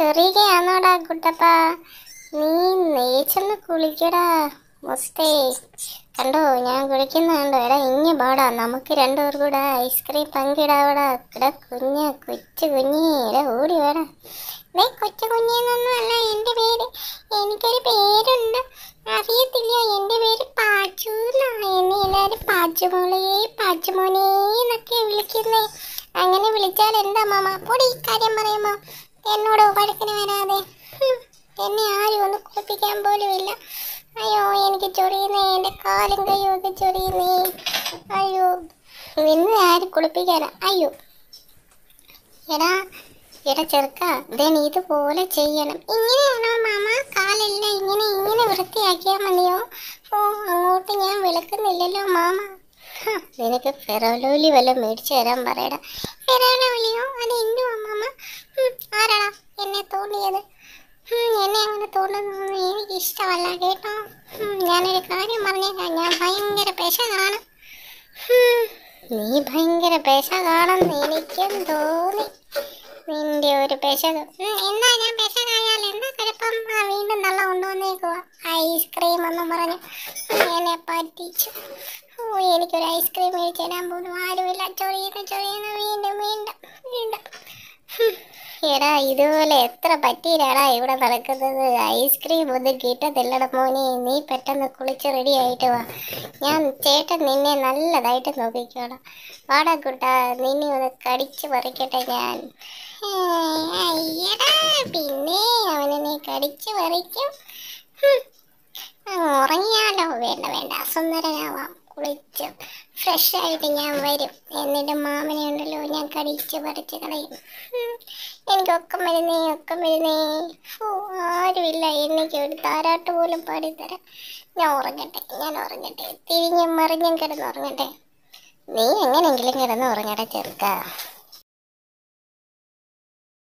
ചെറിയയാണോടാ കുട്ടപ്പ നീ നേച്ചെന്ന് കുളിക്കടാ മുസ്തേ കണ്ടോ ഞാൻ കുളിക്കുന്നുണ്ടോ എടാ ഇങ്ങ് പാടാ നമുക്ക് രണ്ടുപേർ കൂടെ ഐസ്ക്രീം പങ്കിടാവടാ എടാ കുഞ്ഞ കൊച്ചു കുഞ്ഞി എടാ ഓടി വേടാ ഡേ കൊച്ചു കുഞ്ഞെന്നൊന്നും എൻ്റെ പേര് എനിക്കൊരു പേരുണ്ട് അറിയത്തില്ല എൻ്റെ പേര് പാച്ചു എന്നാണ് എന്നെ എല്ലാവരും പാച്ചുമോളേ പാച്ചുമോനേ എന്നൊക്കെ വിളിക്കുന്നേ അങ്ങനെ വിളിച്ചാൽ എന്താ മാമ പൊടി കാര്യം പറയുമോ എന്നോട് വഴക്കിന് വരാതെ എന്നെ ആരും ഒന്ന് കുളിപ്പിക്കാൻ പോലുമില്ല അയ്യോ എനിക്ക് ചൊറിയുന്നേ എൻ്റെ കാലും കയ്യും ഒക്കെ ചൊറിയുന്നേ അയ്യോ നിന്നെ ആരും കുളിപ്പിക്കാന അയ്യോ എടാ എടാ ചെറുക്ക ദൻ ഇതുപോലെ ചെയ്യണം ഇങ്ങനെയാണോ മാമ കാലെല്ലാം ഇങ്ങനെ ഇങ്ങനെ വൃത്തിയാക്കിയാൽ മതിയോ ഓ അങ്ങോട്ട് ഞാൻ വിളക്കുന്നില്ലല്ലോ മാമ നിനക്ക് ഫെറോലോലി വല്ല മേടിച്ചു തരാൻ പറയടാ ഫെറോലോലിയോ അത് എൻ്റെ അമ്മമ്മ ആരാടാ എന്നെ തോന്നിയത് എന്നെ അങ്ങനെ തോന്നുന്നു എനിക്ക് ഇഷ്ടമല്ല കേട്ടോ ഞാനൊരു കാര്യം പറഞ്ഞേക്കാം ഞാൻ ഭയങ്കര പെശകാണ് നീ ഭയങ്കര പെശകാണെന്ന് എനിക്കും തോന്നി നിന്റെ ഒരു പേശക എന്നാ ഞാൻ പേശകായാൽ എന്താ കുഴപ്പം വീണ്ടും നല്ല കൊണ്ടുവന്നേക്കുവാ ഐസ്ക്രീം എന്നും പറഞ്ഞു എന്നെ പറ്റിച്ചു പോയി എനിക്കൊരു ഐസ്ക്രീം മേടിച്ചു തരാൻ പോലും ആരുമില്ല ചൊറിയുന്ന ചൊറിയുന്ന വീണ്ടും വീണ്ടും വീണ്ടും എടാ ഇതുപോലെ എത്ര പറ്റിയിലാണ് ഇവിടെ നടക്കുന്നത് ഐസ്ക്രീം ഒന്നും കിട്ടത്തില്ലട മോനെ നീ പെട്ടെന്ന് കുളിച്ച് റെഡി ആയിട്ട് വാ ഞാൻ ചേട്ടൻ നിന്നെ നല്ലതായിട്ട് നോക്കിക്കോട വാടാ കുട്ടാ നിന്നെ ഒന്ന് കടിച്ചു പറിക്കട്ടെ ഞാൻ പിന്നെ അവനെ കടിച്ച് പറിക്കും ഉറങ്ങിയാലോ വേണ്ട വേണ്ട അസുന്ദരനാവാം കുളിച്ച് ഫ്രഷ് ആയിട്ട് ഞാൻ വരും എന്നിട്ട് മാമനെ ഉണ്ടല്ലോ ഞാൻ കടിച്ച് പറിച്ച് കളയും എനിക്ക് മരുന്നേ വരുന്നേ മരുന്നേ വരുന്നേ ഓ ആരുമില്ല എനിക്ക് ഒരു താരാട്ട് പോലും പാടിത്തരാം ഞാൻ ഉറങ്ങട്ടെ ഞാൻ ഉറങ്ങട്ടെ തിരിഞ്ഞും മറിഞ്ഞും കിടന്നുറങ്ങട്ടെ നീ എങ്ങനെയെങ്കിലും കിടന്നുറങ്ങട്ടെ ചെറുക്ക